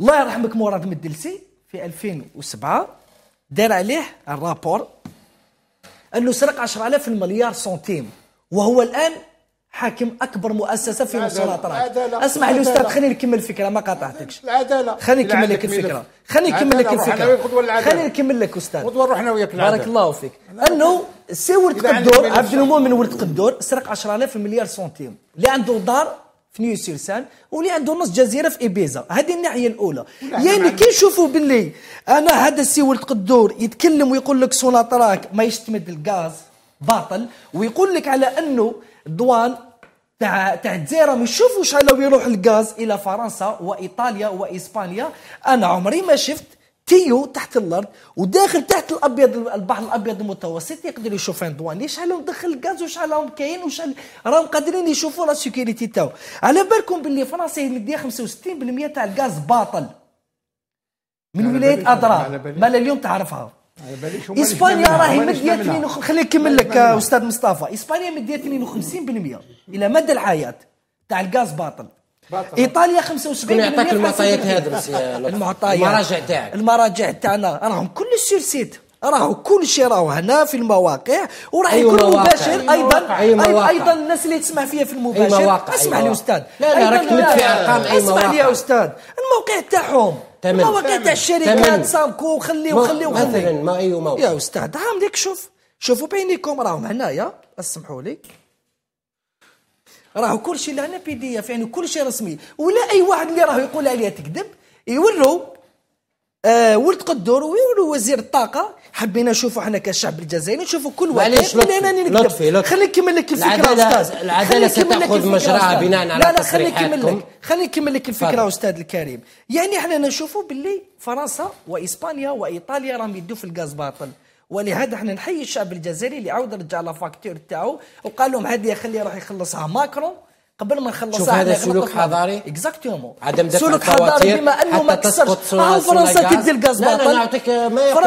الله يرحمك مراد مدلسي في 2007 دار عليه الرابور انه سرق 10000 مليار سنتيم وهو الان حاكم اكبر مؤسسه في مصر الاطراف اسمح لي استاذ خليني نكمل الفكره ما قاطعتكش العداله خليني نكمل لك الفكره خليني نكمل لك الفكره خليني نكمل لك استاذ غدوه نروح انا وياك بارك الله فيك انه سي ولد قدور عبد المؤمن ولد قدور سرق 10000 مليار سنتيم اللي عنده دار في نيو سيرسان نص جزيره في ايبيزا هذه الناحيه الاولى يعني كي نشوفوا باللي انا هذا السي ولد قدور يتكلم ويقول لك سوناطراك ما يستمد الغاز باطل ويقول لك على انه الدوان تاع تاع الجزيره ما يشوفوش على يروح الغاز الى فرنسا وايطاليا واسبانيا انا عمري ما شفت كيو تحت الارض وداخل تحت الابيض البحر الابيض المتوسط يقدر يشوف عندوان يعني ليش عليهم دخل الغاز وش راهم كاين وش راهم قادرين يشوفوا لا سيكوريتي تاو على بالكم باللي فرنسا هي اللي 65% تاع الغاز باطل من ولايه اضرار ما اليوم تعرفها اسبانيا راهي مديه خليك نكمل لك استاذ مصطفى اسبانيا مديه 52% الى مدى الحياه تاع الغاز باطل ايطاليا 75 كنا يعطاك المعطيات هادرس يا المعطيات المراجع تاعك المراجع تاعنا راهم كل سير سيت راهو كل شيء راهو هنا في المواقع وراح أيوة يكون مباشر أيوة ايضا أيوة أيضا, أيضا الناس اللي تسمع فيا في المباشر اسمع لي استاذ لا لا راك في ارقام اي أيوة، مواقع أيوة. اسمع لي يا استاذ الموقع تاعهم المواقع تاع الشركات سامكو خلي وخلي وخلي مثلا ما اي أيوة موقع يا استاذ ها ليك شوف شوفوا بينكم راهم هنايا اسمحوا لي راهو كل شيء لهنا بي دي اف يعني كل شيء رسمي ولا اي واحد اللي راهو يقول عليها تكذب يوروا آه ولد قدور ويولوا وزير الطاقه حبينا نشوفوا احنا كشعب الجزائري نشوفوا كل واحد معليش لطفي لطفي خليني نكمل لك الفكره العداله أستاذ. العداله ستاخذ مجراها بناء على لا لا خليني نكمل لك خليني نكمل لك الفكره استاذ الكريم يعني احنا نشوفوا باللي فرنسا واسبانيا وايطاليا راهم يدوا في الغاز باطل ولهذا احنا نحيي الشعب الجزائري اللي عاود رجع لا فاكتور تاعو وقال لهم هذه خليه راح يخلصها ماكرون قبل ما نخلصها شوف هذا سلوك حضاري اكزاكتومون عدم دفع سلوك حضاري بما انه ما كسرش آه فرنسا تدي الغاز آه، باطل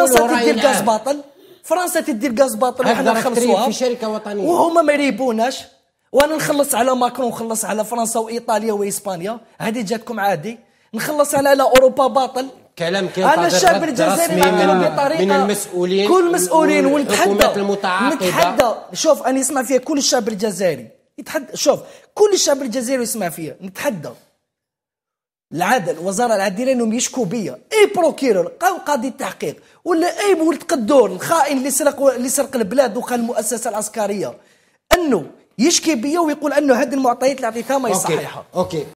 فرنسا تدي الغاز باطل فرنسا تدي الغاز باطل وحنا نخلصوها في شركه وطنيه وهما ما يريبوناش وانا نخلص على ماكرون ونخلص على فرنسا وايطاليا واسبانيا هذه جاتكم عادي نخلص على اوروبا باطل كلام كان انا الشعب الجزائري نعاملو بطريقه من المسؤولين كل المسؤولين ونتحدى نتحدى شوف انا يسمع فيها كل الشعب الجزائري يتحدى شوف كل الشعب الجزائري يسمع فيها نتحدى العدل الوزاره العدل انهم يشكوا بيا اي بروكيرور قام قاضي التحقيق ولا اي ولد قدور الخائن اللي سرق اللي سرق البلاد وخا المؤسسه العسكريه انه يشكي بيا ويقول انه هذه المعطيات اللي عطيتها ما هي صحيحه اوكي, اوكي